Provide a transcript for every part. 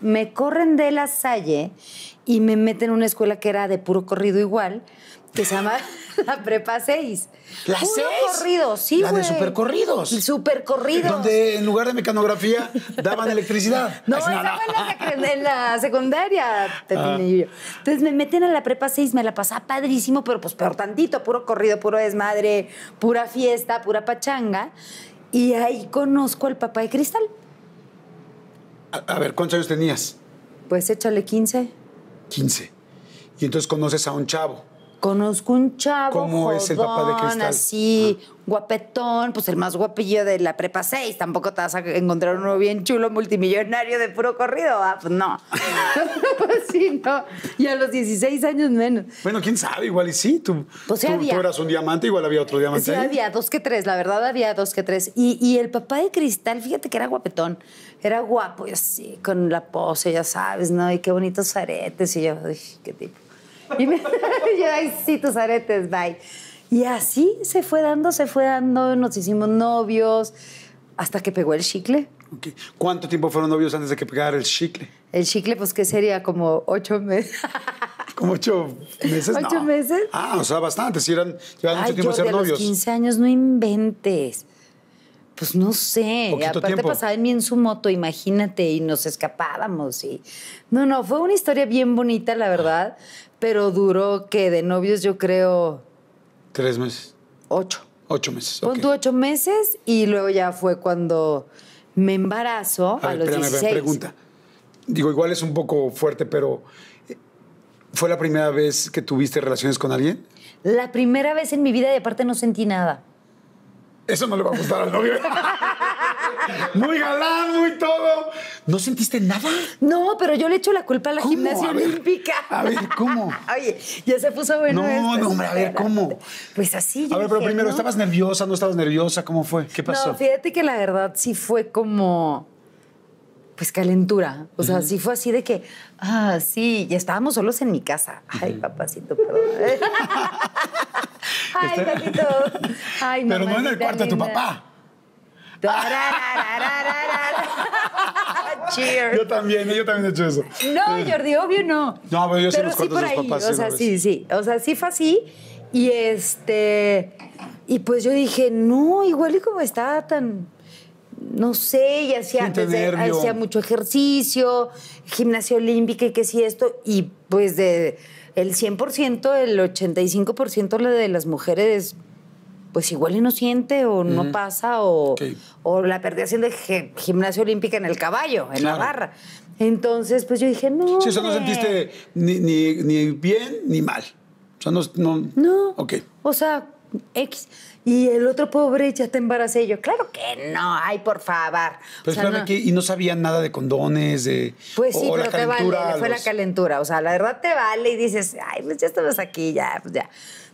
me corren de la Salle y me meten a una escuela que era de puro corrido igual, que se llama la Prepa 6. ¿La puro corridos corrido, sí, La de supercorridos. Supercorridos. Donde en lugar de mecanografía daban electricidad. No, esa fue en la, secundaria. Ah. Entonces me meten a la Prepa 6, me la pasaba padrísimo, pero pues peor tantito, puro corrido, puro desmadre, pura fiesta, pura pachanga. Y ahí conozco al papá de Cristal a, ver, ¿cuántos años tenías? Pues échale 15. 15. Y entonces conoces a un chavo. Conozco un chavo. ¿Cómo jodón, es el papá de Cristal? Así, guapetón, pues el más guapillo de la prepa 6. Tampoco te vas a encontrar uno bien chulo, multimillonario de puro corrido. Ah, pues no. sí, no. Y a los 16 años menos. Bueno, quién sabe, igual y sí. Tú, pues tú, eras un diamante, igual había otro diamante. Sí, había dos que tres, la verdad había dos que tres. Y, el papá de Cristal, fíjate que era guapetón. Era guapo y así, con la pose, ya sabes, ¿no? Y qué bonitos aretes. Y yo, uy, qué tipo. Y me, yo, sí, tus aretes, bye. Y así se fue dando, se fue dando, nos hicimos novios, hasta que pegó el chicle. ¿Cuánto tiempo fueron novios antes de que pegara el chicle? El chicle, pues, que sería? Como ocho meses. ¿Como ocho meses? ¿Ocho meses? Ah, o sea, bastante. Si eran, llevan mucho tiempo ser novios. 15 años, no inventes. Pues no sé, aparte pasaba en mí en su moto, imagínate, y nos escapábamos. Y... No, no, fue una historia bien bonita, la verdad, pero duró que de novios yo creo... Tres meses. Ocho. Ocho meses. Pon ocho meses y luego ya fue cuando me embarazo a, los 16. pregunta. Digo, igual es un poco fuerte, pero eh, ¿fue la primera vez que tuviste relaciones con alguien? La primera vez en mi vida y aparte no sentí nada. Eso no le va a gustar al novio. muy galán, muy todo. ¿No sentiste nada? No, pero yo le echo la culpa a la gimnasia olímpica. A ver, ¿cómo? Oye, ya se puso bueno. No, no, hombre, a ver, ¿cómo? Pues así. a ver, pero primero, estabas nerviosa? ¿Cómo fue? ¿Qué pasó? No, fíjate que la verdad sí fue como pues calentura. O sea, sí fue así de que, ah, sí, ya estábamos solos en mi casa. Ay, papacito, perdón. Ay, papito. Este, Ay, Pero no en el cuarto de tu papá. Yo también, yo también he hecho eso. No, Jordi, obvio no. No, pero yo pero sí los sí por ahí, O sea, sí, sí. O sea, sí fue así. Y este. Y pues yo dije, no, igual y como estaba tan. No sé, y hacía, hacía mucho ejercicio, gimnasia olímpica y qué sí esto. Y pues de el 100%, el 85% de las mujeres pues igual y no siente o no pasa o, la perdí haciendo gimnasia olímpica en el caballo, en la barra. Entonces, pues yo dije, no. Sí, eso no sentiste ni, bien ni mal. O sea, no, no. No. Ok. O sea, X. Y el otro pobre ya te embaracé. Y yo, claro que no, ay, por favor. Pues o que, y no sabían nada de condones, de. Pues sí, o pero te vale, fue la calentura. O sea, la verdad te vale y dices, ay, pues ya estabas aquí, ya, pues ya.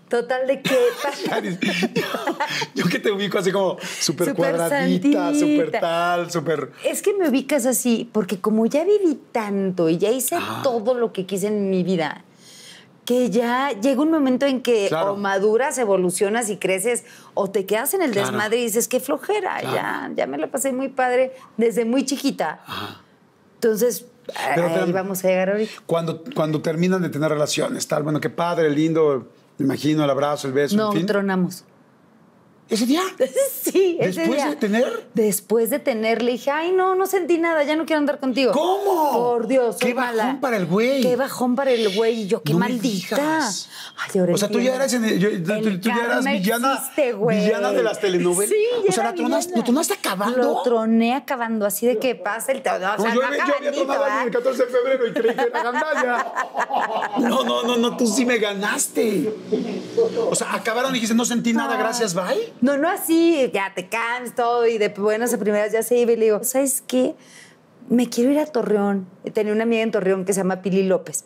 Total de qué yo, que te ubico así como súper cuadradita, súper tal, súper. Es que me ubicas así, porque como ya viví tanto y ya hice ah. todo lo que quise en mi vida que ya llega un momento en que o maduras, evolucionas y creces, o te quedas en el desmadre y dices, qué flojera, ya, ya me la pasé muy padre desde muy chiquita. Entonces, ahí vamos a llegar ahorita. Cuando, cuando terminan de tener relaciones, tal, bueno, qué padre, lindo, imagino, el abrazo, el beso, no, en tronamos. ¿Ese día? Sí, ese día. ¿Después de tener? Después de tener, le dije, ay, no, no sentí nada, ya no quiero andar contigo. ¿Cómo? Por Dios, Qué bajón para el güey. Qué bajón para el güey. yo, qué No maldita. Ay, O sea, tú ya eras, tú- ya eras villana, villana de las telenovelas. Sí, ya O sea, tú la tronas- lo tronaste acabando. Lo troné acabando, así de que pasa el... O sea, yo, no había- yo había el 14 de febrero y creí que era gandalla. No, no, no, no, tú sí me ganaste. O sea, acabaron y dijiste, no sentí nada, gracias, bye. No, no así, ya te canso todo y de buenas a primeras ya se iba y le digo, ¿sabes qué? Me quiero ir a Torreón. Tenía una amiga en Torreón que se llama Pili López.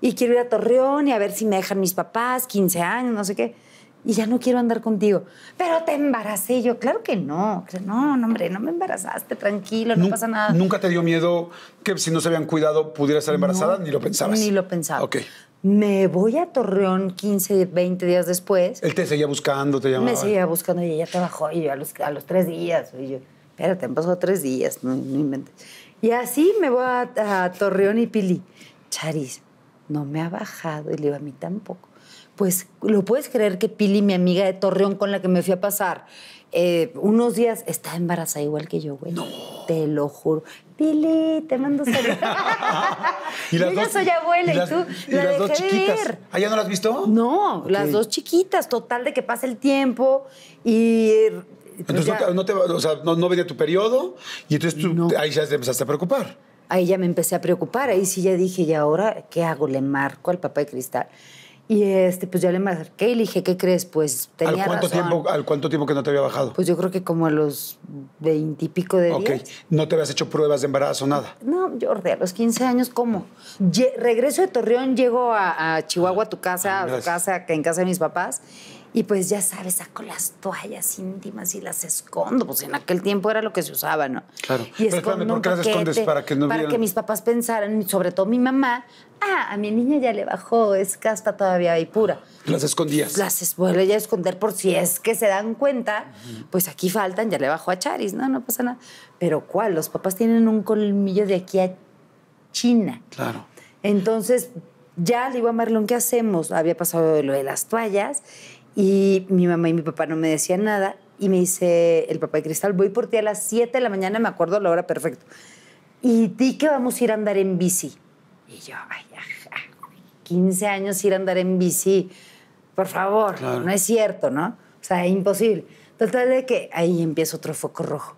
Y quiero ir a Torreón y a ver si me dejan mis papás, 15 años, no sé qué. Y ya no quiero andar contigo. Pero te embaracé. Yo, claro que no. No, no, hombre, no me embarazaste, tranquilo, no, pasa nada. ¿Nunca te dio miedo que si no se habían cuidado pudiera estar embarazada? ni lo pensabas. Ni lo pensaba. Ok. Me voy a Torreón 15, 20 días después. Él te seguía buscando, te llamaba. Me seguía buscando y ella te bajó y a los, tres días. Y yo, espérate, han pasado tres días, no, inventes. Y así me voy a, Torreón y Pili. Charis, no me ha bajado. Y le digo, a mí tampoco. Pues, ¿lo puedes creer que Pili, mi amiga de Torreón con la que me fui a pasar, eh, unos días está embarazada igual que yo, güey. Te lo juro. Pili, te mando saludos. yo ya soy abuela y, tú y la las dos chiquitas. ¿Ah, ya no las has visto? No, las dos chiquitas, total de que pasa el tiempo y entonces no, venía tu periodo y entonces tú ahí ya te empezaste a preocupar. Ahí ya me empecé a preocupar. Ahí sí ya dije, ¿y ahora qué hago? ¿Le marco al papá de cristal? Y este, pues ya le marqué y le ¿qué crees? Pues tenía ¿Al cuánto Tiempo, ¿Al cuánto tiempo que no te había bajado? Pues yo creo que como a los veintipico de Ok. ¿No te habías hecho pruebas de embarazo, o nada? No, Jordi, a los 15 años, ¿cómo? regreso de Torreón, llego a, Chihuahua, a tu casa, a ah, tu casa, que en casa de mis papás, y pues ya sabes, saco las toallas íntimas y las escondo. Pues en aquel tiempo era lo que se usaba, ¿no? Claro. ¿por Para que mis papás pensaran, sobre todo mi mamá, ah, a mi niña ya le bajó, es casta todavía y pura. Las escondías. Las vuelve ya a esconder por si es que se dan cuenta, pues aquí faltan, ya le bajó a Charis, no, no pasa nada. Pero ¿cuál? Los papás tienen un colmillo de aquí a China. Claro. Entonces, ya le digo a Marlon, ¿qué hacemos? Había pasado lo de las toallas y mi mamá y mi papá no me decían nada. Y me dice el papá de Cristal, voy por ti a las 7 de la mañana, me acuerdo la hora perfecto. Y di que vamos a ir a andar en bici. Y yo, ay, ajá, 15 años ir a andar en bici, por favor, no es cierto, ¿no? O sea, es imposible. Total de que ahí empieza otro foco rojo.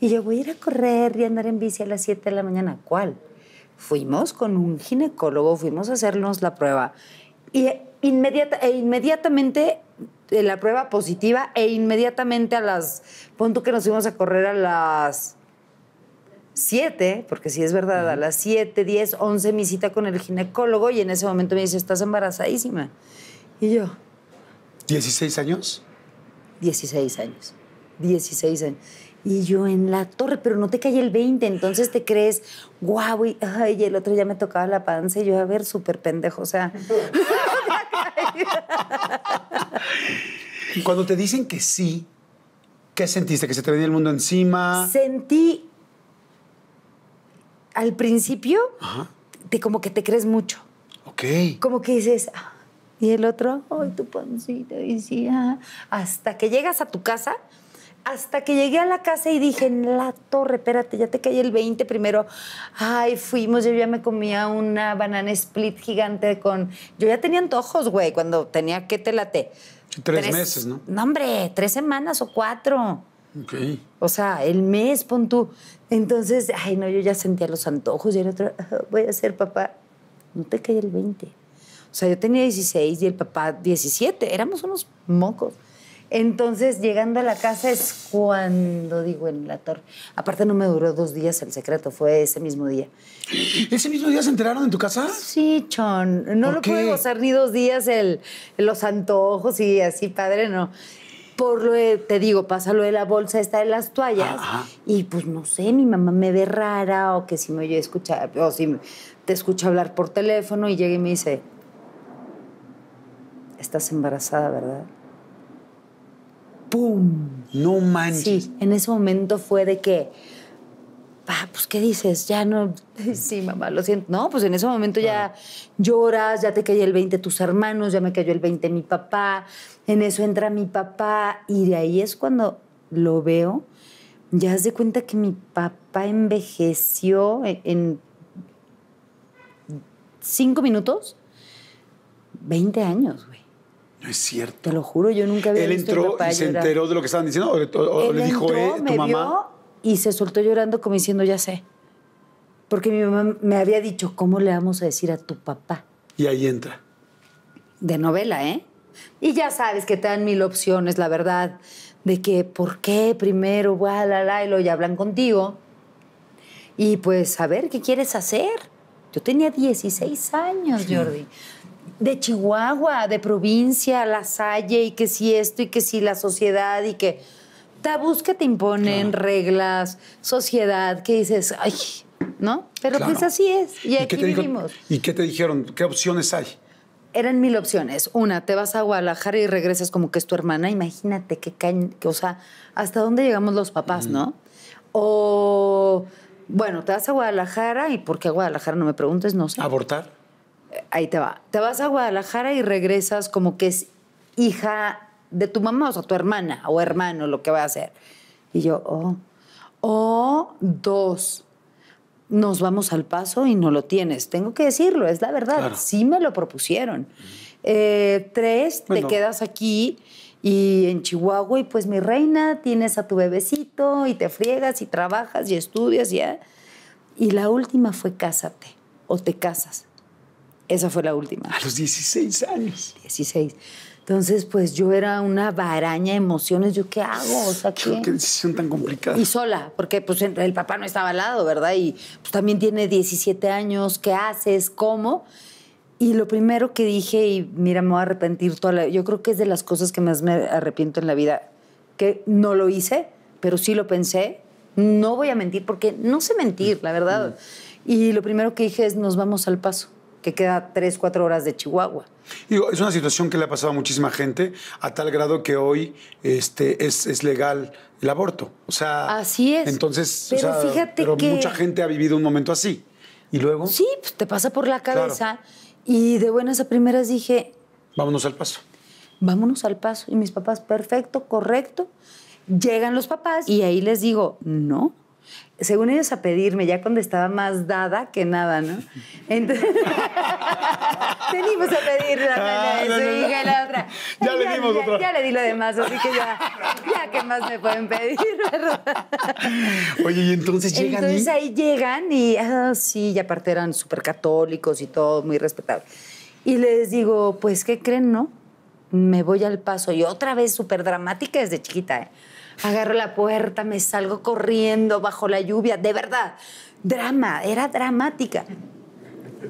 Y yo voy a ir a correr y a andar en bici a las 7 de la mañana. ¿Cuál? Fuimos con un ginecólogo, fuimos a hacernos la prueba. Y e inmediatamente la prueba positiva e inmediatamente a las, pon que nos fuimos a correr a las 7, porque si es verdad, a las 7, 10, 11 mi cita con el ginecólogo y en ese momento me dice, estás embarazadísima. Y yo... ¿16 años? 16 años, 16 años. Y yo en la torre, pero no te cae el 20, entonces te crees, guau, y, el otro ya me tocaba la panza y yo, a ver, súper pendejo, o sea... Cuando te dicen que sí, ¿qué sentiste? ¿Que se te venía el mundo encima? Sentí al principio Ajá. como que te crees mucho. Ok. Como que dices, ah", y el otro, ay, tu pancita, y sí, ah", hasta que llegas a tu casa hasta que llegué a la casa y dije, en la torre, espérate, ya te caí el 20 primero. Ay, fuimos, yo ya me comía una banana split gigante con... Yo ya tenía antojos, güey, cuando tenía que te late. Tres, meses, ¿no? No, hombre, tres semanas o cuatro. Ok. O sea, el mes, pon tú. Entonces, ay, no, yo ya sentía los antojos y era otro, ah, voy a ser papá. No te caí el 20. O sea, yo tenía 16 y el papá 17. Éramos unos mocos. Entonces, llegando a la casa es cuando digo en la torre. Aparte, no me duró dos días el secreto, fue ese mismo día. ¿Ese mismo día se enteraron en tu casa? Sí, Chon. No lo puedo pude gozar ni dos días el, los antojos y así, padre, no. Por lo de, eh, te digo, pasa lo de la bolsa esta de las toallas. Y pues no sé, mi mamá me ve rara o que si me oye escuchar, o si te escucha hablar por teléfono y llega y me dice, estás embarazada, ¿verdad? ¡Pum! No manches. Sí, en ese momento fue de que, ah, pues, ¿qué dices? Ya no. Sí, mamá, lo siento. No, pues en ese momento ya lloras, ya te cayó el 20 tus hermanos, ya me cayó el 20 mi papá. En eso entra mi papá y de ahí es cuando lo veo. Ya has de cuenta que mi papá envejeció en, en cinco minutos, 20 años, güey. No es cierto. Te lo juro, yo nunca había Él visto entró a mi papá y se enteró de lo que estaban diciendo le dijo, él, eh, tu mamá. y se soltó llorando como diciendo, ya sé. Porque mi mamá me había dicho, ¿cómo le vamos a decir a tu papá? Y ahí entra. De novela, ¿eh? Y ya sabes que te dan mil opciones, la verdad, de que por qué primero, bla, la, la, y lo ya hablan contigo. Y pues, a ver, ¿qué quieres hacer? Yo tenía 16 años, Jordi de Chihuahua, de provincia, La Salle, y que si esto, y que si la sociedad, y que tabús que te imponen, reglas, sociedad, que dices, ay, ¿no? Pero pues así es, y, aquí vivimos. ¿Y qué te dijeron? ¿Qué opciones hay? Eran mil opciones. Una, te vas a Guadalajara y regresas como que es tu hermana. Imagínate qué caen, o sea, hasta dónde llegamos los papás, ¿no? O, bueno, te vas a Guadalajara y ¿por qué a Guadalajara no me preguntes? No sé. ¿Abortar? ahí te va. Te vas a Guadalajara y regresas como que es hija de tu mamá, o sea, tu hermana o hermano, lo que va a hacer. Y yo, oh. O oh, dos, nos vamos al paso y no lo tienes. Tengo que decirlo, es la verdad. Sí me lo propusieron. Eh, tres, te quedas aquí y en Chihuahua, y pues mi reina, tienes a tu bebecito y te friegas y trabajas y estudias ya. Y la última fue cásate o te casas. Esa fue la última. A los 16 años. 16. Entonces, pues yo era una varaña de emociones. ¿Yo qué hago? O sea, ¿qué? decisión tan complicada? Y sola, porque pues el papá no estaba al lado, ¿verdad? Y pues, también tiene 17 años. ¿Qué haces? ¿Cómo? Y lo primero que dije, y mira, me voy a arrepentir toda Yo creo que es de las cosas que más me arrepiento en la vida, que no lo hice, pero sí lo pensé. No voy a mentir, porque no sé mentir, la verdad. Y lo primero que dije es, nos vamos al paso que queda tres, cuatro horas de Chihuahua. Digo, es una situación que le ha pasado a muchísima gente, a tal grado que hoy este, es, es legal el aborto. O sea, así es. Entonces, pero fíjate pero mucha gente ha vivido un momento así. ¿Y luego? Sí, pues, te pasa por la cabeza. Y de buenas a primeras dije... Vámonos al paso. Vámonos al paso. Y mis papás, perfecto, correcto. Llegan los papás y ahí les digo, no, según ellos a pedirme, ya cuando estaba más dada que nada, ¿no? Entonces, venimos a pedir la de su hija y la otra. Ya, le dimos otra. Ya le di lo demás, así que ya, ya ¿qué más me pueden pedir, verdad? Oye, y entonces llegan Entonces ahí llegan y, ah, sí, y aparte eran súper católicos y todo, muy respetables. Y les digo, pues, ¿qué creen, no? Me voy al paso. Y otra vez súper dramática desde chiquita, ¿eh? agarro la puerta, me salgo corriendo bajo la lluvia, de verdad, drama, era dramática.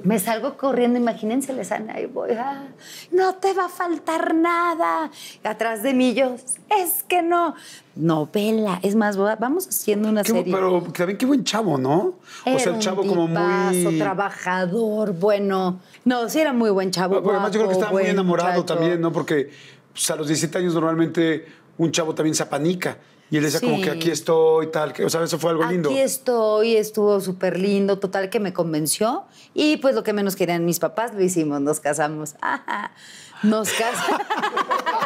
Me salgo corriendo, imagínense, les y voy, ah, no te va a faltar nada. atrás de mí yo, es que no, novela, es más, vamos haciendo una serie. Pero también qué buen chavo, ¿no? o sea, el chavo como muy... trabajador, bueno. No, sí era muy buen chavo. Pero, además yo creo que estaba muy enamorado también, ¿no? Porque pues, a los 17 años normalmente un chavo también se zapanica. Y él decía como que aquí estoy, tal, o sea, eso fue algo lindo. Aquí estoy, estuvo súper lindo, total que me convenció. Y pues lo que menos querían mis papás lo hicimos, nos casamos. Nos casamos.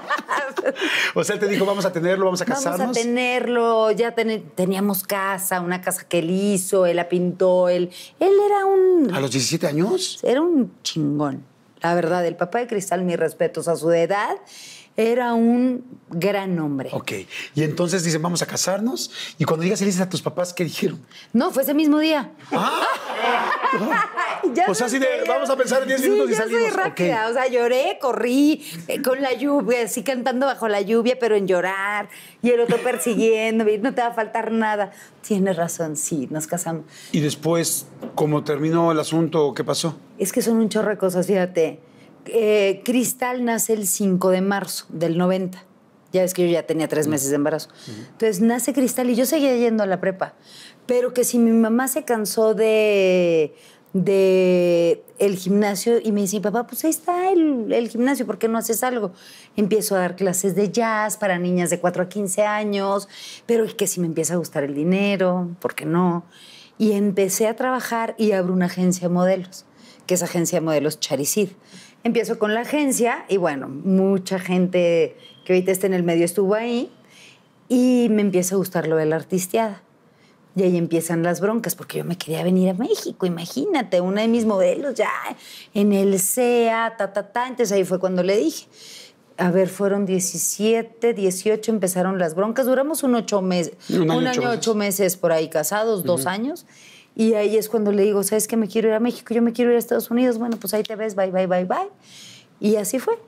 o sea, él te dijo, vamos a tenerlo, vamos a casarnos. Vamos a tenerlo, ya teníamos casa, una casa que él hizo, él la pintó, él, él era un... ¿A los 17 años? Era un chingón, la verdad. El papá de Cristal, mis respetos a su edad era un gran hombre. Ok. Y entonces dicen, vamos a casarnos. Y cuando llegas y dices a tus papás, ¿qué dijeron? No, fue ese mismo día. ¿Ah? o sea, así de, vamos a pensar en 10 minutos y salimos. Soy rápida. O sea, lloré, corrí eh, con la lluvia, así cantando bajo la lluvia, pero en llorar. Y el otro persiguiendo, no te va a faltar nada. Tienes razón, sí, nos casamos. ¿Y después, cómo terminó el asunto? ¿Qué pasó? Es que son un chorro de cosas, fíjate. Eh, Cristal nace el 5 de marzo del 90. Ya ves que yo ya tenía tres meses de embarazo. Entonces nace Cristal y yo seguía yendo a la prepa. Pero que si mi mamá se cansó de, de el gimnasio y me dice, papá, pues ahí está el, el, gimnasio, ¿por qué no haces algo? Empiezo a dar clases de jazz para niñas de 4 a 15 años, pero que si me empieza a gustar el dinero, ¿por qué no? Y empecé a trabajar y abro una agencia de modelos, que es agencia de modelos Charicid. Empiezo con la agencia y bueno, mucha gente que ahorita está en el medio estuvo ahí y me empieza a gustar lo de la artisteada. Y ahí empiezan las broncas, porque yo me quería venir a México, imagínate, una de mis modelos ya en el CEA, ta, ta, ta. Entonces ahí fue cuando le dije. A ver, fueron 17, 18, empezaron las broncas. Duramos un, ocho meses, un, año, ocho meses. por ahí casados, dos años. Y ahí es cuando le digo, ¿sabes que Me quiero ir a México, yo me quiero ir a Estados Unidos. Bueno, pues ahí te ves, bye, bye, bye, bye. Y así fue.